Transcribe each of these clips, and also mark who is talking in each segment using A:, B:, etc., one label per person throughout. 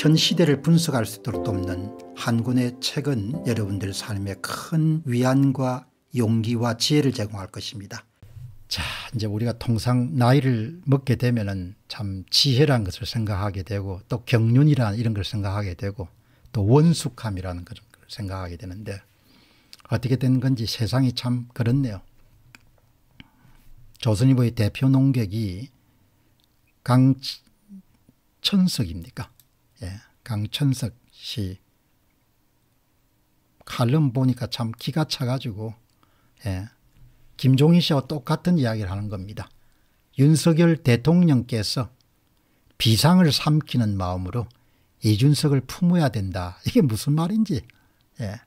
A: 현 시대를 분석할 수 있도록 돕는 한군의 책은 여러분들 삶에 큰 위안과 용기와 지혜를 제공할 것입니다. 자, 이제 우리가 통상 나이를 먹게 되면은 참 지혜란 것을 생각하게 되고 또 경륜이란 이런 걸 생각하게 되고 또 원숙함이라는 걸 생각하게 되는데 어떻게 된 건지 세상이 참 그렇네요. 조선일보의 대표 농객이 강천석입니까? 예, 강천석 씨 칼럼 보니까 참 기가 차가지고 예, 김종인 씨와 똑같은 이야기를 하는 겁니다. 윤석열 대통령께서 비상을 삼키는 마음으로 이준석을 품어야 된다. 이게 무슨 말인지 예,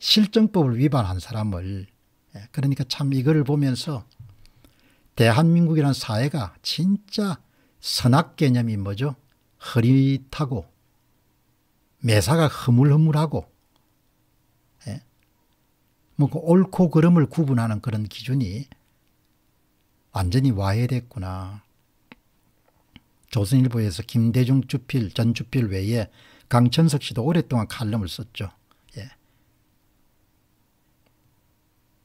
A: 실정법을 위반한 사람을 예, 그러니까 참 이거를 보면서 대한민국이란 사회가 진짜 선악 개념이 뭐죠? 흐릿하고 매사가 허물허물하고 예? 뭐그 옳고 그름을 구분하는 그런 기준이 완전히 와해됐구나. 조선일보에서 김대중 주필, 전주필 외에 강천석 씨도 오랫동안 칼럼을 썼죠. 예.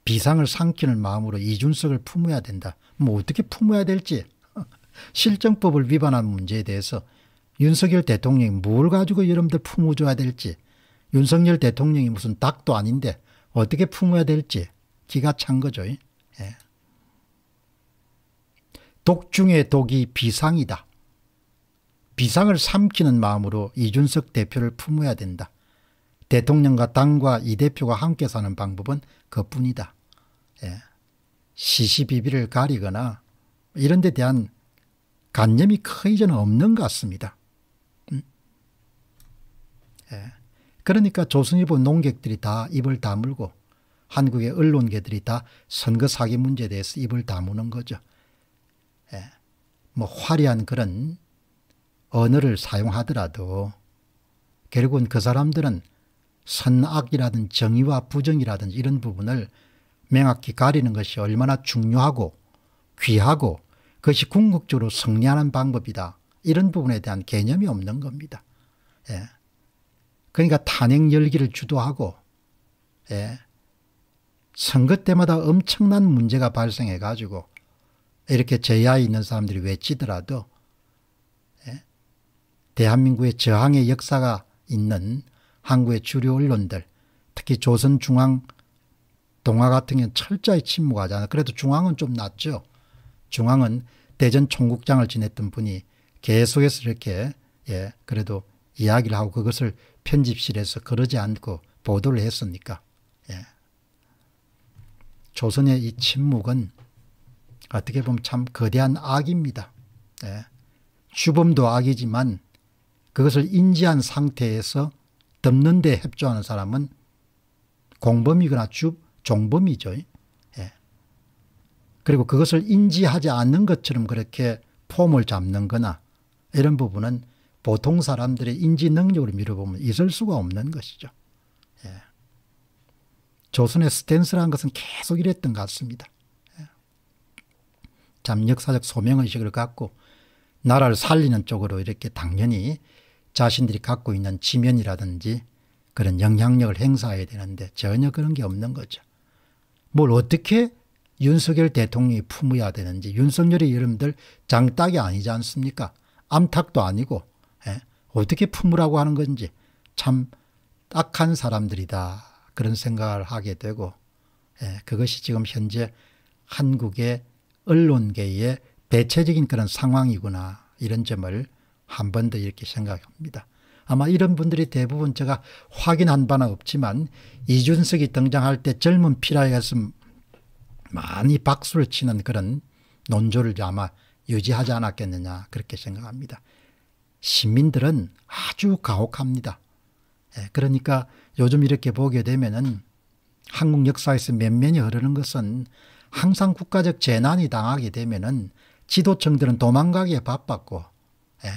A: 비상을 삼키는 마음으로 이준석을 품어야 된다. 뭐 어떻게 품어야 될지 실정법을 위반한 문제에 대해서 윤석열 대통령이 뭘 가지고 여러분들 품어줘야 될지 윤석열 대통령이 무슨 닭도 아닌데 어떻게 품어야 될지 기가 찬 거죠. 예. 독 중의 독이 비상이다. 비상을 삼키는 마음으로 이준석 대표를 품어야 된다. 대통령과 당과 이 대표가 함께 사는 방법은 그뿐이다. 예. 시시비비를 가리거나 이런 데 대한 관념이 거의 저 없는 것 같습니다. 예. 그러니까 조선일보 농객들이 다 입을 다물고 한국의 언론계들이 다 선거 사기 문제에 대해서 입을 다무는 거죠. 예. 뭐 화려한 그런 언어를 사용하더라도 결국은 그 사람들은 선악이라든 정의와 부정이라든 이런 부분을 명확히 가리는 것이 얼마나 중요하고 귀하고 그것이 궁극적으로 승리하는 방법이다. 이런 부분에 대한 개념이 없는 겁니다. 예. 그러니까 탄핵 열기를 주도하고 예. 선거 때마다 엄청난 문제가 발생해 가지고 이렇게 제야에 있는 사람들이 외치더라도 예. 대한민국의 저항의 역사가 있는 한국의 주류 언론들 특히 조선중앙 동화 같은 경우는 철저히 침묵하잖아요. 그래도 중앙은 좀 낫죠. 중앙은 대전 총국장을 지냈던 분이 계속해서 이렇게 예, 그래도 이야기를 하고 그것을 편집실에서 그러지 않고 보도를 했습니까? 예. 조선의 이 침묵은 어떻게 보면 참 거대한 악입니다. 예. 주범도 악이지만 그것을 인지한 상태에서 덮는 데 협조하는 사람은 공범이거나 주, 종범이죠. 예. 그리고 그것을 인지하지 않는 것처럼 그렇게 폼을 잡는 거나 이런 부분은 보통 사람들의 인지 능력을 밀어보면 있을 수가 없는 것이죠. 예. 조선의 스탠스라는 것은 계속 이랬던 것 같습니다. 예. 참 역사적 소명의식을 갖고 나라를 살리는 쪽으로 이렇게 당연히 자신들이 갖고 있는 지면이라든지 그런 영향력을 행사해야 되는데 전혀 그런 게 없는 거죠. 뭘 어떻게 윤석열 대통령이 품어야 되는지 윤석열이 여러분들 장딱이 아니지 않습니까? 암탉도 아니고 어떻게 품으라고 하는 건지 참 딱한 사람들이다. 그런 생각을 하게 되고 예, 그것이 지금 현재 한국의 언론계의 대체적인 그런 상황이구나 이런 점을 한 번 더 이렇게 생각합니다. 아마 이런 분들이 대부분 제가 확인한 바는 없지만 이준석이 등장할 때 젊은 피라에서 이 많이 박수를 치는 그런 논조를 아마 유지하지 않았겠느냐 그렇게 생각합니다. 시민들은 아주 가혹합니다. 예, 그러니까 요즘 이렇게 보게 되면은 한국 역사에서 면면이 흐르는 것은 항상 국가적 재난이 당하게 되면은 지도층들은 도망가기에 바빴고 예.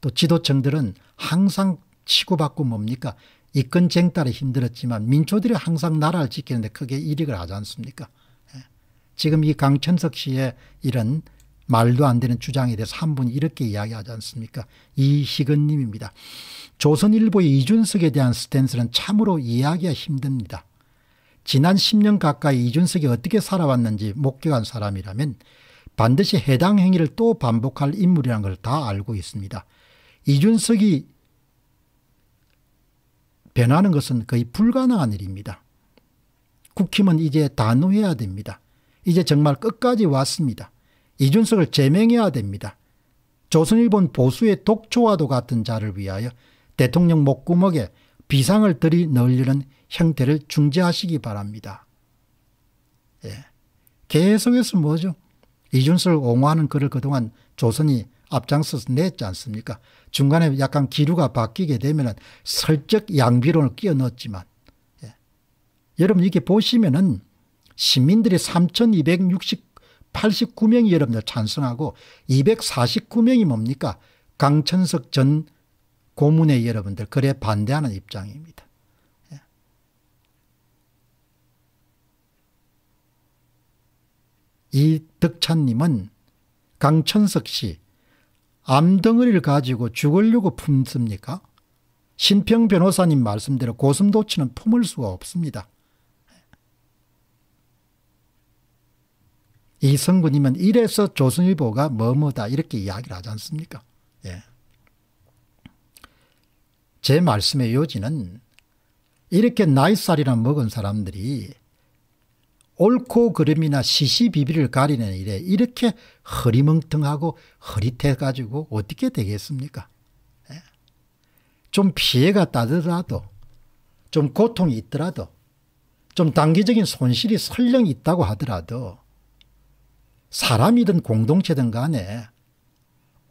A: 또 지도층들은 항상 치고받고 뭡니까 이권 쟁탈에 힘들었지만 민초들이 항상 나라를 지키는데 크게 이익을 하지 않습니까? 예. 지금 이 강천석 씨의 이런 말도 안 되는 주장에 대해서 한 분이 이렇게 이야기하지 않습니까? 이희근님입니다. 조선일보의 이준석에 대한 스탠스는 참으로 이해하기가 힘듭니다. 지난 10년 가까이 이준석이 어떻게 살아왔는지 목격한 사람이라면 반드시 해당 행위를 또 반복할 인물이라는 걸 다 알고 있습니다. 이준석이 변하는 것은 거의 불가능한 일입니다. 국힘은 이제 단호해야 됩니다. 이제 정말 끝까지 왔습니다. 이준석을 제명해야 됩니다. 조선일본 보수의 독초와도 같은 자를 위하여 대통령 목구멍에 비상을 들이 넣으려는 형태를 중재하시기 바랍니다. 예. 계속해서 뭐죠? 이준석을 옹호하는 글을 그동안 조선이 앞장서서 냈지 않습니까? 중간에 약간 기류가 바뀌게 되면 설적 양비론을 끼워 넣었지만 예. 여러분 이렇게 보시면은 시민들의 89명이 여러분들 찬성하고 249명이 뭡니까? 강천석 전 고문의 여러분들 그래 반대하는 입장입니다. 예. 이 덕찬님은 강천석 씨 암덩어리를 가지고 죽으려고 품습니까? 신평 변호사님 말씀대로 고슴도치는 품을 수가 없습니다. 이성군이면 이래서 조선일보가 뭐뭐다 이렇게 이야기를 하지 않습니까? 예. 제 말씀의 요지는 이렇게 나이살이나 먹은 사람들이 옳고 그름이나 시시비비를 가리는 일에 이렇게 허리멍텅하고 허리태가지고 어떻게 되겠습니까? 예. 좀 피해가 따더라도 좀 고통이 있더라도 좀 단기적인 손실이 설령 있다고 하더라도 사람이든 공동체든 간에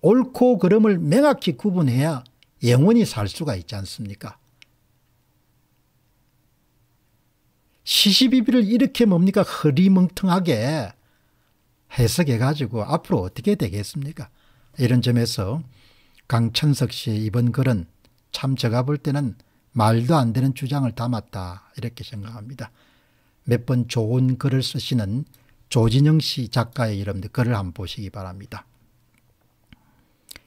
A: 옳고 그름을 명확히 구분해야 영원히 살 수가 있지 않습니까? 시시비비를 이렇게 뭡니까 흐리멍텅하게 해석해가지고 앞으로 어떻게 되겠습니까? 이런 점에서 강천석 씨의 이번 글은 참 제가 볼 때는 말도 안 되는 주장을 담았다 이렇게 생각합니다. 몇 번 좋은 글을 쓰시는 조진영 씨 작가의 이름들 글을 한번 보시기 바랍니다.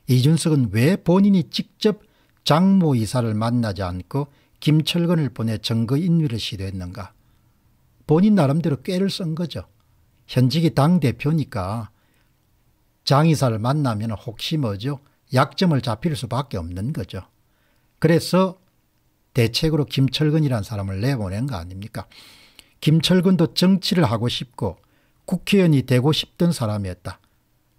A: 이준석은 왜 본인이 직접 장모 이사를 만나지 않고 김철근을 보내 정거 인위를 시도했는가? 본인 나름대로 꾀를 쓴 거죠. 현직이 당대표니까 장 이사를 만나면 혹시 뭐죠? 약점을 잡힐 수밖에 없는 거죠. 그래서 대책으로 김철근이라는 사람을 내보낸 거 아닙니까? 김철근도 정치를 하고 싶고 국회의원이 되고 싶던 사람이었다.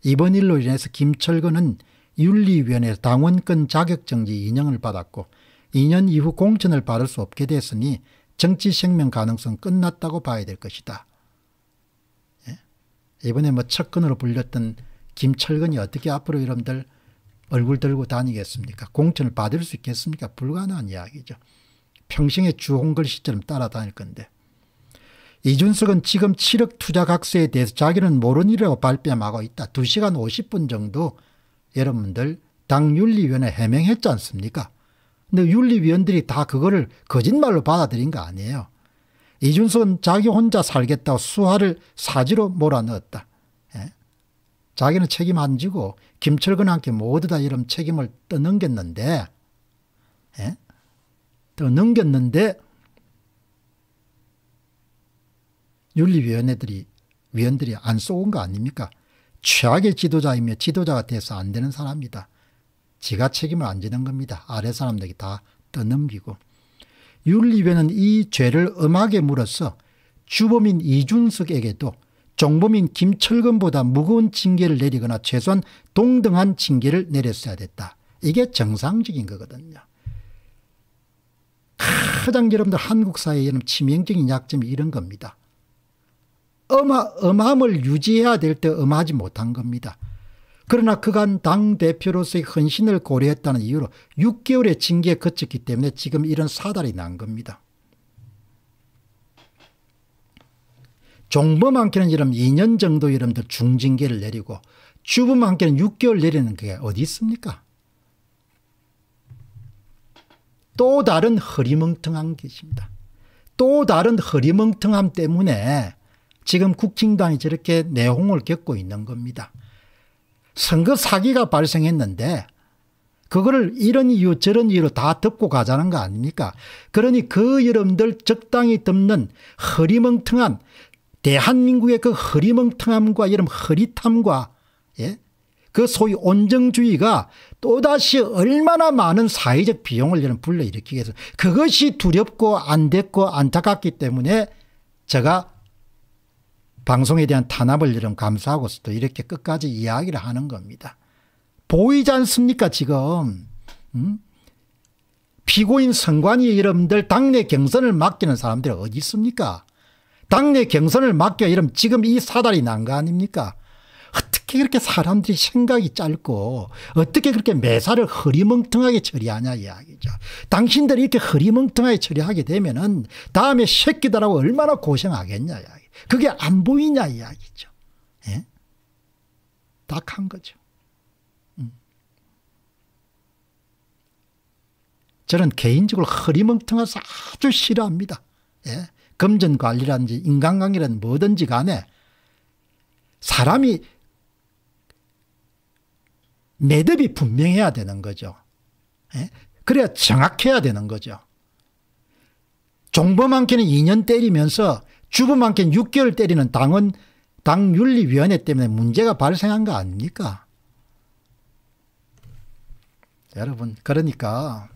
A: 이번 일로 인해서 김철근은 윤리위원회 당원권 자격정지 인용을 받았고 2년 이후 공천을 받을 수 없게 됐으니 정치 생명 가능성 끝났다고 봐야 될 것이다. 예? 이번에 뭐 척근으로 불렸던 김철근이 어떻게 앞으로 여러분들 얼굴 들고 다니겠습니까? 공천을 받을 수 있겠습니까? 불가능한 이야기죠. 평생의 주홍글 씨처럼 따라다닐 건데. 이준석은 지금 7억 투자 각서에 대해서 자기는 모르니라고 발뺌하고 있다. 2시간 50분 정도 여러분들 당윤리위원회 해명했지 않습니까? 근데 윤리위원들이 다 그거를 거짓말로 받아들인 거 아니에요. 이준석은 자기 혼자 살겠다고 수화를 사지로 몰아넣었다. 예? 자기는 책임 안 지고 김철근한 함께 모두 다 이런 책임을 떠넘겼는데 예? 떠넘겼는데 윤리위원회들이 위원들이 안 쏘은 거 아닙니까? 최악의 지도자이며 지도자가 돼서 안 되는 사람이다. 지가 책임을 안 지는 겁니다. 아래 사람들이 다 떠넘기고. 윤리위원은 이 죄를 엄하게 물어서 주범인 이준석에게도 정범인 김철근보다 무거운 징계를 내리거나 최소한 동등한 징계를 내렸어야 됐다. 이게 정상적인 거거든요. 가장 여러분들 한국 사회의 여 치명적인 약점이 이런 겁니다. 엄하 음함을 유지해야 될 때엄하지 못한 겁니다. 그러나 그간 당대표로서의 헌신을 고려했다는 이유로 6개월의 징계에 그쳤기 때문에 지금 이런 사달이 난 겁니다. 종범한께는 이런 2년 정도 이름들 중징계를 내리고 주범한께는 6개월 내리는 게 어디 있습니까? 또 다른 허리멍텅한 것입니다. 또 다른 허리멍텅함 때문에 지금 국힘당이 저렇게 내홍을 겪고 있는 겁니다. 선거 사기가 발생했는데 그거를 이런 이유 저런 이유로 다 덮고 가자는 거 아닙니까? 그러니 그 여러분들 적당히 덮는 허리멍텅한 대한민국의 그 허리멍텅함과 이런 허리탐과 예? 그 소위 온정주의가 또다시 얼마나 많은 사회적 비용을 이런 불러일으키게 해서 그것이 두렵고 안 됐고 안타깝기 때문에 제가 방송에 대한 탄압을 이좀감사하고서도 이렇게 끝까지 이야기를 하는 겁니다. 보이지 않습니까 지금 음? 피고인 선관위 여러분들 당내 경선을 맡기는 사람들 어디 있습니까 당내 경선을 맡겨 이러면 지금 이 사달이 난 거 아닙니까 어떻게 그렇게 사람들이 생각이 짧고 어떻게 그렇게 매사를 허리멍텅하게 처리하냐 이야기죠. 당신들이 이렇게 허리멍텅하게 처리하게 되면은 다음에 새끼들하고 얼마나 고생하겠냐 이야기. 그게 안 보이냐 이야기죠. 예? 딱한 거죠. 음. 저는 개인적으로 허리멍텅해서 아주 싫어합니다. 예? 금전관리라든지 인간관계라든지 뭐든지 간에 사람이 매듭이 분명해야 되는 거죠. 예? 그래야 정확해야 되는 거죠. 종범 한캐는 2년 때리면서 주부만큼 6개월 때리는 당은 당윤리위원회 때문에 문제가 발생한 거 아닙니까? 여러분 그러니까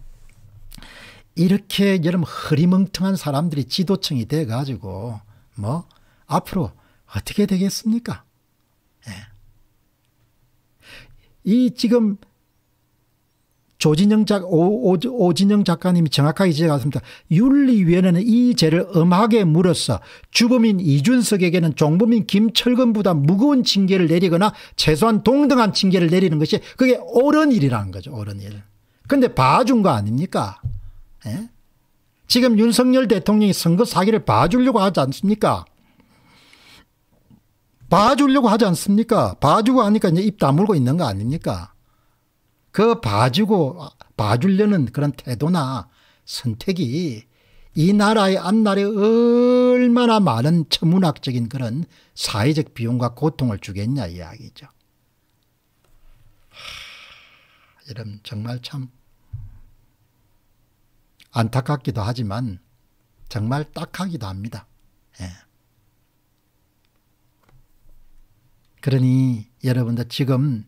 A: 이렇게 여러분 허리멍텅한 사람들이 지도층이 돼가지고 뭐 앞으로 어떻게 되겠습니까? 예. 이 지금 조진영 작, 오, 오 진영 작가님이 정확하게 지적하셨습니다. 윤리위원회는 이 죄를 엄하게 물어서 주범인 이준석에게는 종범인 김철근보다 무거운 징계를 내리거나 최소한 동등한 징계를 내리는 것이 그게 옳은 일이라는 거죠. 옳은 일. 근데 봐준 거 아닙니까? 예? 지금 윤석열 대통령이 선거 사기를 봐주려고 하지 않습니까? 봐주려고 하지 않습니까? 봐주고 하니까 이제 입 다물고 있는 거 아닙니까? 그 봐주고 봐주려는 그런 태도나 선택이 이 나라의 앞날에 얼마나 많은 천문학적인 그런 사회적 비용과 고통을 주겠냐 이야기죠. 하, 이런 정말 참 안타깝기도 하지만 정말 딱하기도 합니다. 예. 그러니 여러분들 지금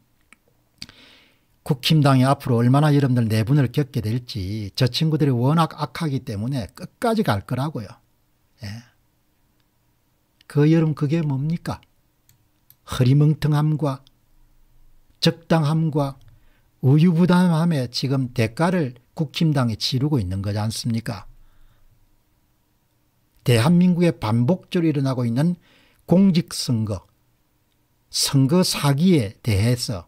A: 국힘당이 앞으로 얼마나 여러분들 내분을 겪게 될지 저 친구들이 워낙 악하기 때문에 끝까지 갈 거라고요. 예. 그 여름 그게 뭡니까? 허리멍텅함과 적당함과 우유부담함에 지금 대가를 국힘당이 치르고 있는 거지 않습니까? 대한민국의 반복적으로 일어나고 있는 공직선거, 선거 사기에 대해서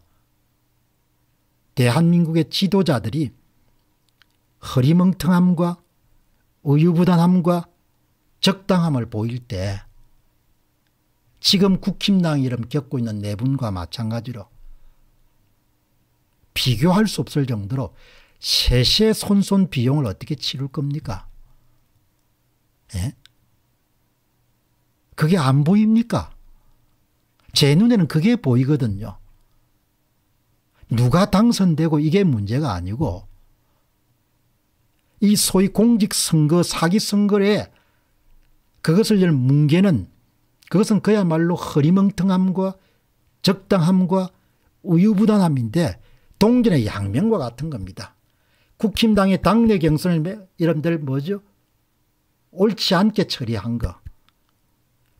A: 대한민국의 지도자들이 허리멍텅함과 우유부단함과 적당함을 보일 때 지금 국힘당 이름 겪고 있는 네 분과 마찬가지로 비교할 수 없을 정도로 세세 손손 비용을 어떻게 치를 겁니까? 예? 그게 안 보입니까? 제 눈에는 그게 보이거든요. 누가 당선되고 이게 문제가 아니고 이 소위 공직선거 사기선거에 그것을 열 뭉개는 그것은 그야말로 허리멍텅함과 적당함과 우유부단함인데 동전의 양면과 같은 겁니다. 국힘당의 당내 경선을 이름들 뭐죠? 옳지 않게 처리한 거.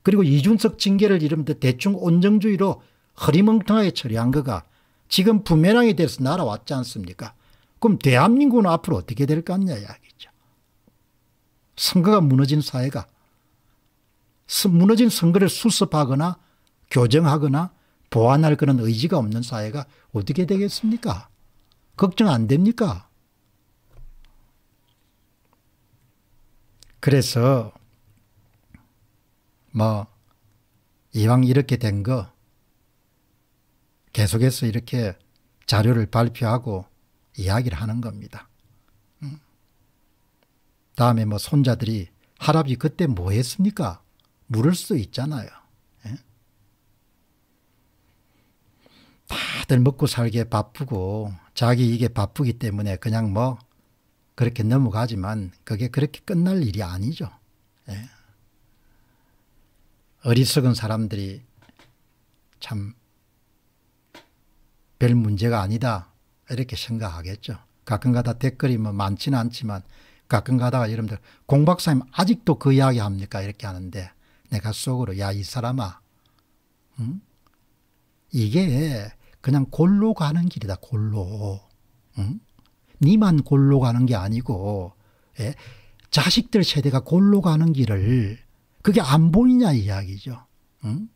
A: 그리고 이준석 징계를 이름들 대충 온정주의로 허리멍텅하게 처리한 거가 지금 부메랑이 돼서 날아왔지 않습니까? 그럼 대한민국은 앞으로 어떻게 될 것냐 이야기죠. 선거가 무너진 사회가 무너진 선거를 수습하거나 교정하거나 보완할 그런 의지가 없는 사회가 어떻게 되겠습니까? 걱정 안 됩니까? 그래서 뭐 이왕 이렇게 된거 계속해서 이렇게 자료를 발표하고 이야기를 하는 겁니다. 음. 다음에 뭐 손자들이 할아버지 그때 뭐 했습니까? 물을 수도 있잖아요. 예? 다들 먹고 살기에 바쁘고 자기 이게 바쁘기 때문에 그냥 뭐 그렇게 넘어가지만 그게 그렇게 끝날 일이 아니죠. 예. 어리석은 사람들이 참별 문제가 아니다 이렇게 생각하겠죠. 가끔가다 댓글이 뭐 많지는 않지만 가끔가다가 여러분들 공 박사님 아직도 그 이야기 합니까 이렇게 하는데 내가 속으로 야 이 사람아 응? 이게 그냥 골로 가는 길이다 골로 응? 니만 골로 가는 게 아니고 예? 자식들 세대가 골로 가는 길을 그게 안 보이냐 이야기죠. 응?